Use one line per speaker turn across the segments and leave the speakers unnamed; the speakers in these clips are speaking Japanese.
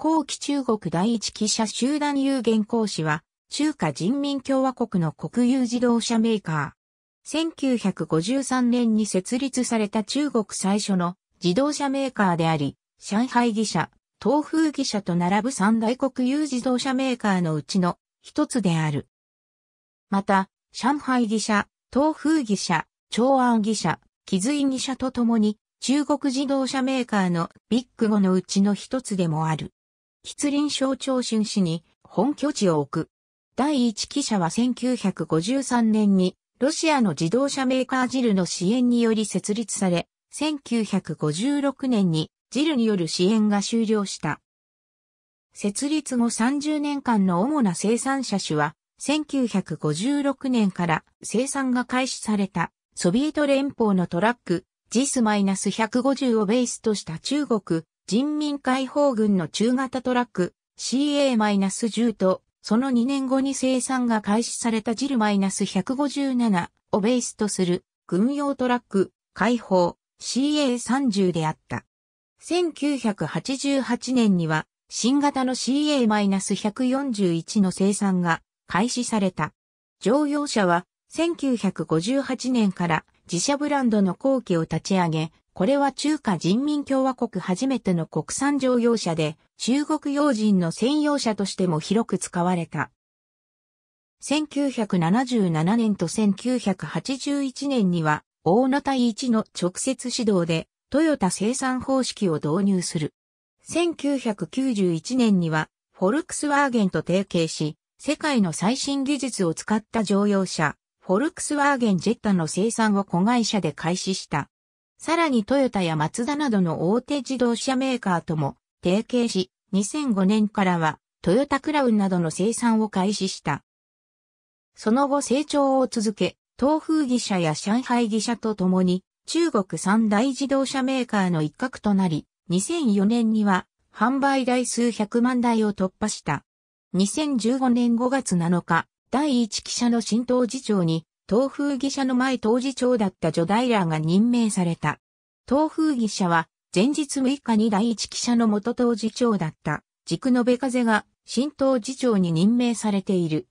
後期中国第一記者集団有限公司は、中華人民共和国の国有自動車メーカー。1953年に設立された中国最初の自動車メーカーであり、上海技者、東風技者と並ぶ三大国有自動車メーカーのうちの一つである。また、上海技者、東風技者、長安技社、気随技者とともに、中国自動車メーカーのビッグ5のうちの一つでもある。吉林省長春市に本拠地を置く。第一記者は1953年にロシアの自動車メーカージルの支援により設立され、1956年にジルによる支援が終了した。設立後30年間の主な生産者種は、1956年から生産が開始されたソビエト連邦のトラック JIS-150 をベースとした中国、人民解放軍の中型トラック CA-10 と、その2年後に生産が開始されたジル -157 をベースとする軍用トラック解放 CA-30 であった。1988年には新型の CA-141 の生産が開始された。乗用車は1958年から自社ブランドの後期を立ち上げ、これは中華人民共和国初めての国産乗用車で、中国用人の専用車としても広く使われた。1977年と1981年には、大野隊一の直接指導で、トヨタ生産方式を導入する。1991年には、フォルクスワーゲンと提携し、世界の最新技術を使った乗用車、フォルクスワーゲンジェッタの生産を子会社で開始した。さらにトヨタやマツダなどの大手自動車メーカーとも提携し、2005年からはトヨタクラウンなどの生産を開始した。その後成長を続け、東風技社や上海技社と共に中国三大自動車メーカーの一角となり、2004年には販売台数100万台を突破した。2015年5月7日、第一記者の新党次長に東風義社の前当時長だったジョダイラーが任命された。東風義社は、前日6日に第一記者の元当時長だった、軸延風が新当時長に任命されている。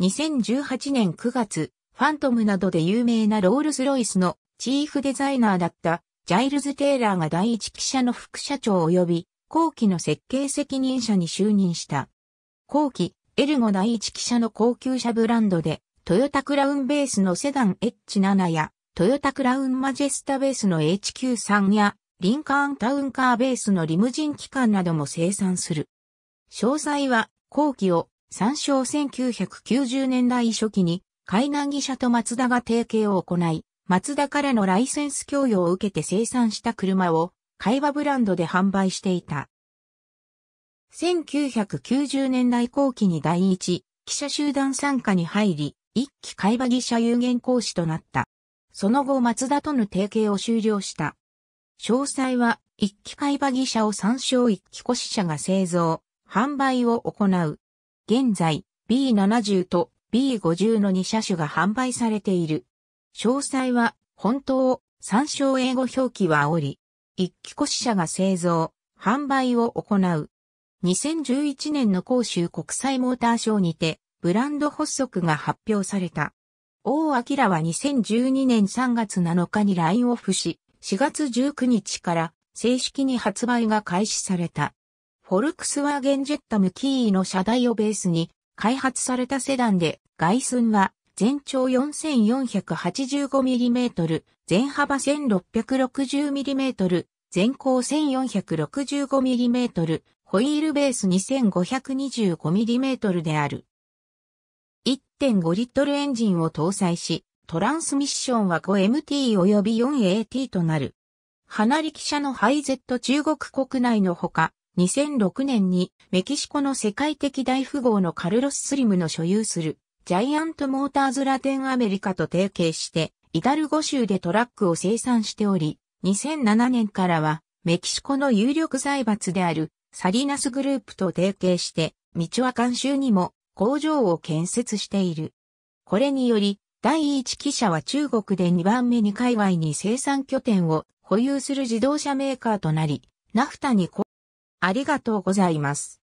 2018年9月、ファントムなどで有名なロールスロイスのチーフデザイナーだったジャイルズ・テイラーが第一記者の副社長及び後期の設計責任者に就任した。後期、エルゴ第一記者の高級車ブランドでトヨタクラウンベースのセダン H7 や、トヨタクラウンマジェスタベースの HQ3 や、リンカーンタウンカーベースのリムジン機関なども生産する。詳細は、後期を参照1990年代初期に、海南技車とマツダが提携を行い、マツダからのライセンス供与を受けて生産した車を、会話ブランドで販売していた。1990年代後期に第一、記者集団参加に入り、一期海馬技者有限講師となった。その後松田との提携を終了した。詳細は、一期海馬技者を参照一期古支社が製造、販売を行う。現在、B70 と B50 の2車種が販売されている。詳細は、本当を参照英語表記はおり、一期古支社が製造、販売を行う。2011年の広州国際モーターショーにて、ブランド発足が発表された。王明は2012年3月7日にラインオフし、4月19日から正式に発売が開始された。フォルクスワーゲンジェッタムキーの車台をベースに開発されたセダンで、外寸は全長 4485mm、全幅 1660mm、全高 1465mm、ホイールベース 2525mm である。1.5リットルエンジンを搭載し、トランスミッションは 5MT 及び 4AT となる。花力車のハイゼット中国国内のほか、2006年にメキシコの世界的大富豪のカルロス・スリムの所有するジャイアントモーターズラテンアメリカと提携してイダルゴ州でトラックを生産しており、2007年からはメキシコの有力財閥であるサリナスグループと提携してミチ監アカン州にも工場を建設している。これにより、第一汽車は中国で2番目に海外に生産拠点を保有する自動車メーカーとなり、ナフタにありがとうございます。